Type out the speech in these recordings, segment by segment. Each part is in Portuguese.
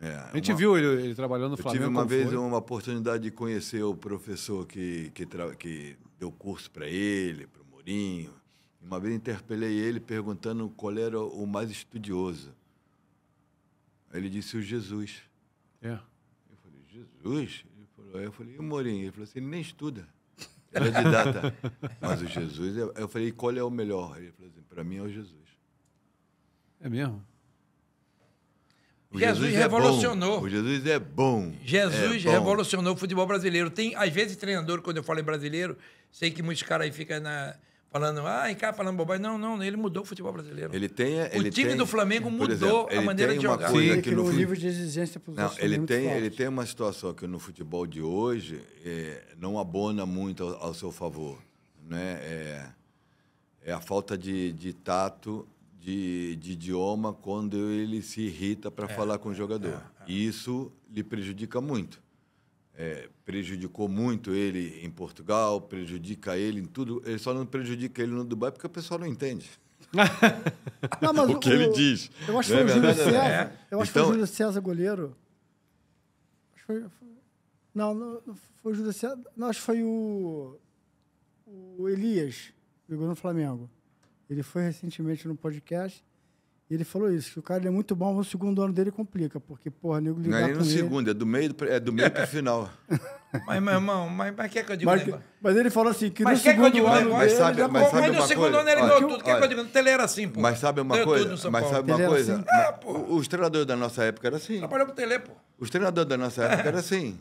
É, a gente uma... viu ele, ele, trabalhando no eu Flamengo. tive uma vez foi. uma oportunidade de conhecer o professor que, que, tra... que deu curso para ele, para o Mourinho. Uma vez interpelei ele perguntando qual era o mais estudioso. Aí ele disse o Jesus. É. Eu falei, Jesus? Ele falou, eu falei, e o Mourinho? Ele falou assim, ele nem estuda. Era de data. Mas o Jesus, é, eu falei, qual é o melhor? Ele falou assim, para mim é o Jesus. É mesmo? O Jesus, Jesus é é revolucionou. O Jesus é bom. Jesus é bom. revolucionou o futebol brasileiro. Tem, às vezes, treinador, quando eu falo em brasileiro, sei que muitos caras aí ficam na, falando, ah, cá falando bobagem. Não, não, ele mudou o futebol brasileiro. Ele tem, ele o time tem, do Flamengo mudou exemplo, a maneira de jogar. Coisa que no, livro de exigência para os ele tem, ele tem uma situação que no futebol de hoje é, não abona muito ao, ao, seu favor, né? É, é a falta de, de tato de, de idioma quando ele se irrita para é, falar com o jogador. É, é. Isso lhe prejudica muito. É, prejudicou muito ele em Portugal, prejudica ele em tudo. Ele só não prejudica ele no Dubai porque o pessoal não entende. não, mas o que o, ele diz. É é eu acho que foi o Júlio César. Eu acho então, que foi o Júlio César goleiro. Acho foi, foi, não, não, foi o Júlio César. Não, acho que foi o, o Elias, jogou no Flamengo. Ele foi recentemente no podcast e ele falou isso, que o cara é muito bom, mas o segundo ano dele complica, porque, porra, nego ligar Não é no segundo, é do meio, é do meio pro final. mas, meu irmão, mas, mas quer que eu diga mas, mas ele falou assim, que mas no segundo que eu digo, ano mas, sabe, mas, sabe mas no segundo ano ele ganhou tudo, quer que eu diga? O Tele era é assim, pô. Mas sabe uma coisa? Mas sabe uma é coisa? Assim? É, pô. Os treinadores da nossa época era assim. Trabalhou pro Tele, pô. Os treinadores da nossa época era assim.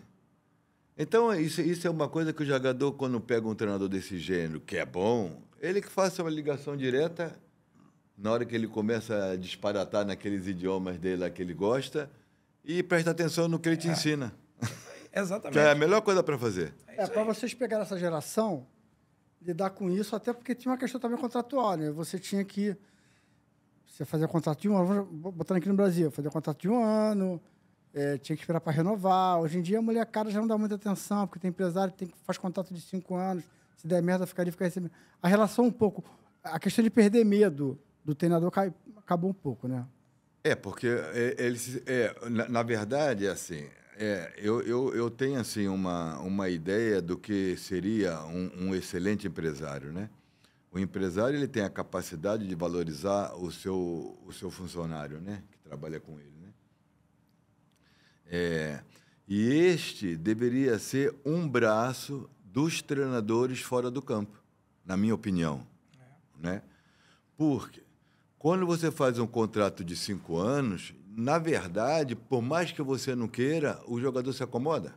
Então, isso, isso é uma coisa que o jogador, quando pega um treinador desse gênero, que é bom, ele que faça uma ligação direta na hora que ele começa a disparatar naqueles idiomas dele lá que ele gosta e presta atenção no que ele te é. ensina. Exatamente. que é a melhor coisa para fazer. É, é para vocês pegar essa geração, lidar com isso, até porque tinha uma questão também contratual, né? Você tinha que. Você fazia contrato de um ano, botando aqui no Brasil, fazia contrato de um ano, é, tinha que esperar para renovar. Hoje em dia, a mulher cara já não dá muita atenção, porque tem empresário que tem, faz contato de cinco anos, se der merda, ficaria ali, fica recebendo. A relação um pouco, a questão de perder medo do treinador cai, acabou um pouco, né? É, porque é, eles, é, na, na verdade, é assim, é, eu, eu, eu tenho assim uma, uma ideia do que seria um, um, excelente empresário, né? O empresário ele tem a capacidade de valorizar o seu, o seu funcionário, né? Que trabalha com ele. É, e este deveria ser um braço dos treinadores fora do campo, na minha opinião. É. Né? Porque quando você faz um contrato de cinco anos, na verdade, por mais que você não queira, o jogador se acomoda.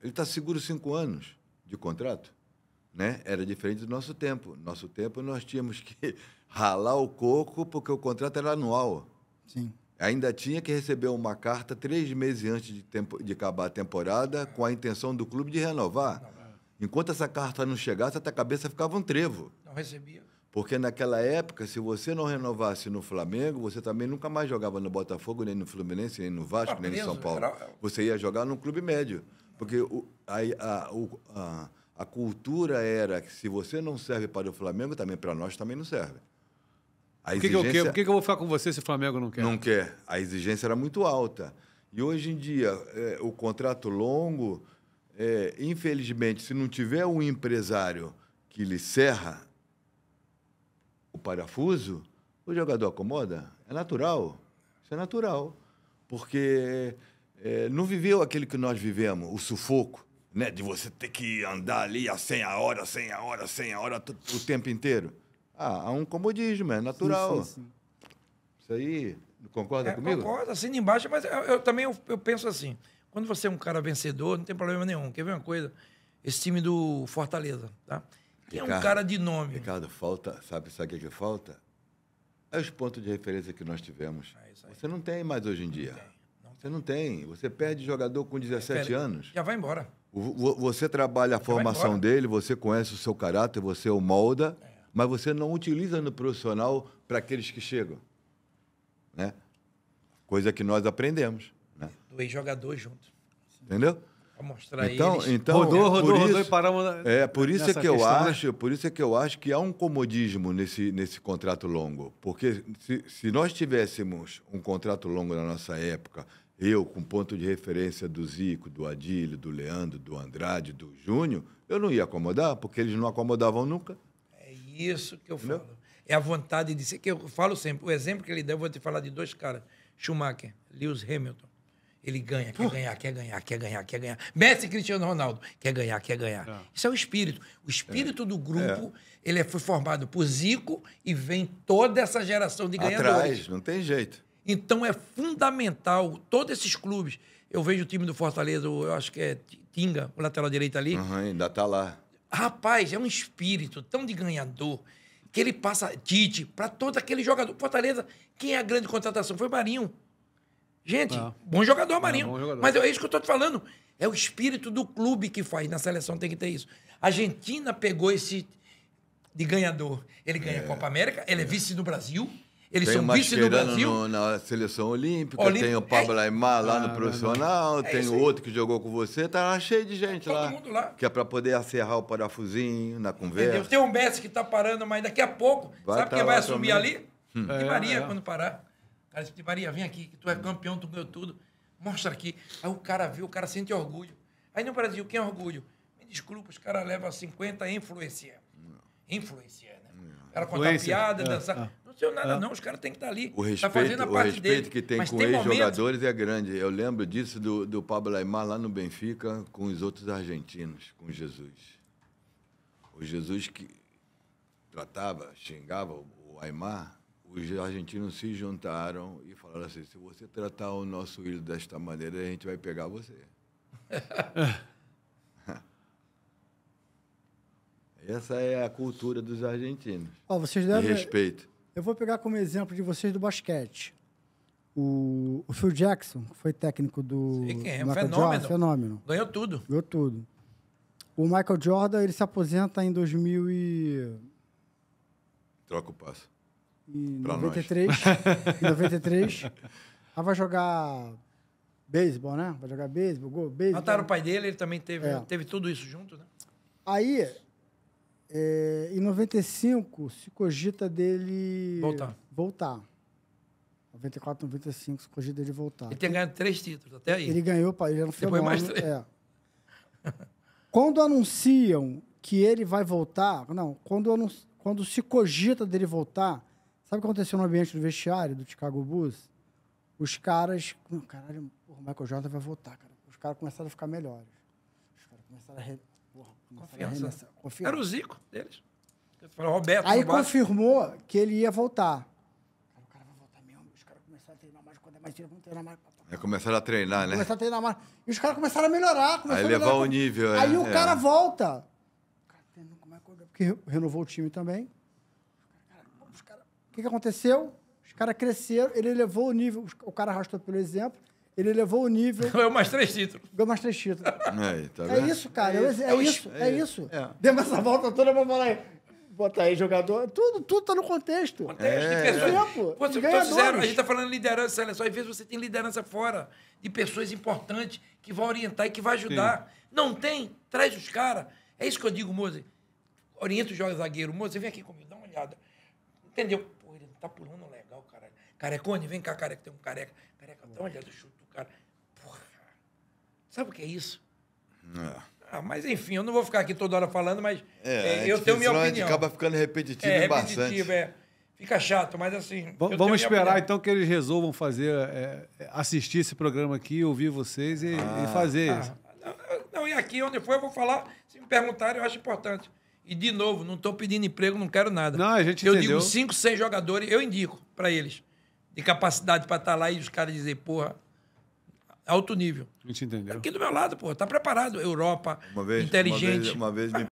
Ele está seguro cinco anos de contrato. Né? Era diferente do nosso tempo. Nosso tempo nós tínhamos que ralar o coco porque o contrato era anual. Sim ainda tinha que receber uma carta três meses antes de, tempo, de acabar a temporada com a intenção do clube de renovar. Enquanto essa carta não chegasse, a tua cabeça ficava um trevo. Não recebia. Porque naquela época, se você não renovasse no Flamengo, você também nunca mais jogava no Botafogo, nem no Fluminense, nem no Vasco, ah, nem no São Paulo. Você ia jogar num clube médio. Porque o, a, a, o, a, a cultura era que se você não serve para o Flamengo, também para nós também não serve. A por que, que, eu, que, que eu vou ficar com você se o Flamengo não quer? Não quer. A exigência era muito alta. E hoje em dia, é, o contrato longo, é, infelizmente, se não tiver um empresário que lhe serra o parafuso, o jogador acomoda. É natural. Isso é natural. Porque é, não viveu aquele que nós vivemos, o sufoco, né? De você ter que andar ali a 100 a hora, 100 a hora, 100 a hora o tempo inteiro. Ah, há um comodismo, é natural. Sim, sim, sim. Isso aí, concorda é, comigo? Concordo, assina embaixo, mas eu, eu também eu, eu, penso assim, quando você é um cara vencedor, não tem problema nenhum. Quer ver uma coisa? Esse time do Fortaleza, tá? Que é um cara de nome. Ricardo, falta, sabe, sabe o é que, falta? É os pontos de referência que nós tivemos. É você não tem mais hoje em dia. Não tem, não tem. Você não tem. Você perde jogador com 17 Pera, anos. Já vai embora. você trabalha a já formação dele, você conhece o seu caráter, você o molda. É mas você não utiliza no profissional para aqueles que chegam. Né? Coisa que nós aprendemos. Né? Do ex-jogador junto. Entendeu? Para mostrar então, eles. Então, rodou, é rodou, isso, rodou e paramos. Na, é, por isso é que eu né? acho, né? por isso é que eu acho que há um comodismo nesse, nesse contrato longo. Porque se, se nós tivéssemos um contrato longo na nossa época, eu com ponto de referência do Zico, do Adílio, do Leandro, do Andrade, do Júnior, eu não ia acomodar, porque eles não acomodavam nunca isso que eu falo. Não? É a vontade de ser. Que eu falo sempre. O exemplo que ele deu, eu vou te falar de dois caras. Schumacher, Lewis Hamilton. Ele ganha, Pô. quer ganhar, quer ganhar, quer ganhar, quer ganhar. Messi e Cristiano Ronaldo, quer ganhar, quer ganhar. É. Isso é o espírito. O espírito é. do grupo, é. ele é, foi formado por Zico e vem toda essa geração de ganhadores. Atrás, não tem jeito. Então é fundamental, todos esses clubes. Eu vejo o time do Fortaleza, eu acho que é Tinga, o lateral direito ali. Uhum, ainda está lá. Rapaz, é um espírito tão de ganhador que ele passa Tite para todo aquele jogador. Fortaleza, quem é a grande contratação? Foi Marinho. Gente, ah. bom jogador, ah, Marinho. bom jogador. Mas é isso que eu estou te falando. É o espírito do clube que faz. Na seleção tem que ter isso. A Argentina pegou esse de ganhador. Ele ganha é. a Copa América, ele é, é vice no Brasil eles tem são vice do Brasil. No, na seleção olímpica, Olimp... tem o Pablo é. Aymar lá ah, no profissional, é tem o outro que jogou com você, tá cheio de gente todo lá, lá, Que é para poder acerrar o parafusinho na conversa. Entendeu? Tem um Messi que tá parando, mas daqui a pouco, vai sabe tá quem vai assumir também. ali? Hum. É, Maria, é. quando parar. O cara disse, Maria, vem aqui, que tu é campeão, tu ganhou tudo. Mostra aqui. Aí o cara viu, o cara sente orgulho. Aí no Brasil, quem é orgulho? Me desculpa, os caras levam 50 influenciar. Influenciar, né? Era contar piada, é, dançar. É aconteceu nada, ah. não. Os caras têm que estar tá ali. O tá respeito, tá fazendo a parte o respeito dele. que tem Mas com ex-jogadores é grande. Eu lembro disso do, do Pablo Aymar lá no Benfica com os outros argentinos, com Jesus. O Jesus que tratava, xingava o Aymar, os argentinos se juntaram e falaram assim: se você tratar o nosso filho desta maneira, a gente vai pegar você. Essa é a cultura dos argentinos. Oh, vocês devem... De respeito. Eu vou pegar como exemplo de vocês do basquete. O, o Phil Jackson, que foi técnico do. Sim, é, um fenômeno. Jordan, fenômeno. Ganhou tudo. Ganhou tudo. O Michael Jordan, ele se aposenta em 2000 e... Troca o passo. Em 93. em 93. Aí ah, vai jogar beisebol, né? Vai jogar beisebol, gol, beisebol. Mataram o pai dele, ele também teve, é. teve tudo isso junto, né? Aí, é, em 95, se cogita dele. Voltar. Voltar. 94, 95, se cogita dele voltar. Ele tem ganhado três títulos até aí. Ele ganhou, ele era um fenômeno. mais três. É. quando anunciam que ele vai voltar, não, quando, anunci, quando se cogita dele voltar, sabe o que aconteceu no ambiente do vestiário do Chicago Bulls? Os caras. Caralho, o Michael Jordan vai voltar, cara. Os caras começaram a ficar melhores. Os caras começaram a Confiança. É, confiança. Era o Zico deles. Falei, Roberto, Aí confirmou que ele ia voltar. o cara vai voltar mesmo. Os caras começaram a treinar mais, quando é mais dinheiro, vamos treinar mais. É, começaram a treinar, né? Começaram a treinar mais. E os caras começaram a melhorar. Começaram Aí a melhorar. levar o nível, Aí é, o cara é. volta. Porque renovou o time também. O que, que aconteceu? Os caras cresceram, ele elevou o nível. O cara arrastou pelo exemplo. Ele levou o nível. Ganhou mais três títulos. Ganhou mais três títulos. tá é isso, cara. É, isso, é, isso. É, é, é, é. isso. É. Demos essa volta toda, vamos falar aí. Botar aí jogador. Tudo, tudo tá no contexto. Contexto, é. de pessoas. Pô, zero. A gente tá falando liderança, seleção. Às vezes você tem liderança fora de pessoas importantes que vão orientar e que vão ajudar. Sim. Não tem? Traz os caras. É isso que eu digo, Mozer Orienta o jovem zagueiro. Mozer vem aqui comigo, dá uma olhada. Entendeu? Pô, ele tá pulando legal, cara Carecone, vem cá, careca. Tem um careca. Careca, dá uma olhada, chuta cara. Porra! Sabe o que é isso? É. Ah, mas enfim, eu não vou ficar aqui toda hora falando, mas é, é eu tenho minha opinião. acaba ficando repetitivo é, repetitivo, bastante. é. Fica chato, mas assim. V vamos esperar então que eles resolvam fazer, é, é, assistir esse programa aqui, ouvir vocês e, ah. e fazer. Ah. Não, não, e aqui onde for eu vou falar, se me perguntarem, eu acho importante. E de novo, não estou pedindo emprego, não quero nada. Não, a gente Eu entendeu. digo cinco, seis jogadores, eu indico para eles, de capacidade para estar tá lá e os caras dizer, porra, alto nível. A gente entendeu. Aqui do meu lado, pô, tá preparado. Europa, uma vez, inteligente. Uma vez, uma vez me